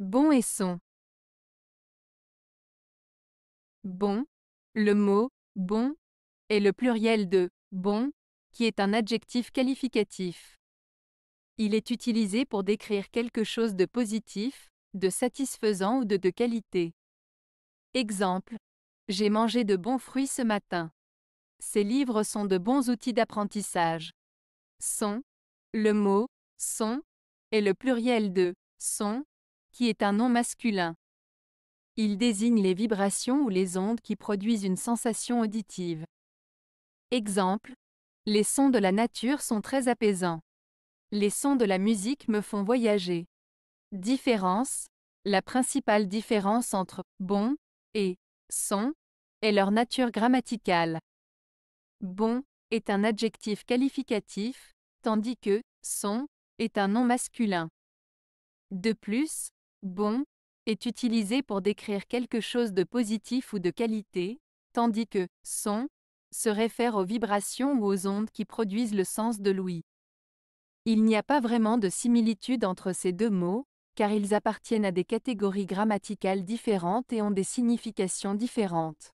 Bon et son. Bon, le mot bon est le pluriel de bon, qui est un adjectif qualificatif. Il est utilisé pour décrire quelque chose de positif, de satisfaisant ou de de qualité. Exemple. J'ai mangé de bons fruits ce matin. Ces livres sont de bons outils d'apprentissage. Son. Le mot son est le pluriel de son qui est un nom masculin. Il désigne les vibrations ou les ondes qui produisent une sensation auditive. Exemple, les sons de la nature sont très apaisants. Les sons de la musique me font voyager. Différence, la principale différence entre bon et son est leur nature grammaticale. Bon est un adjectif qualificatif, tandis que son est un nom masculin. De plus, bon est utilisé pour décrire quelque chose de positif ou de qualité, tandis que son se réfère aux vibrations ou aux ondes qui produisent le sens de l'ouïe. Il n'y a pas vraiment de similitude entre ces deux mots, car ils appartiennent à des catégories grammaticales différentes et ont des significations différentes.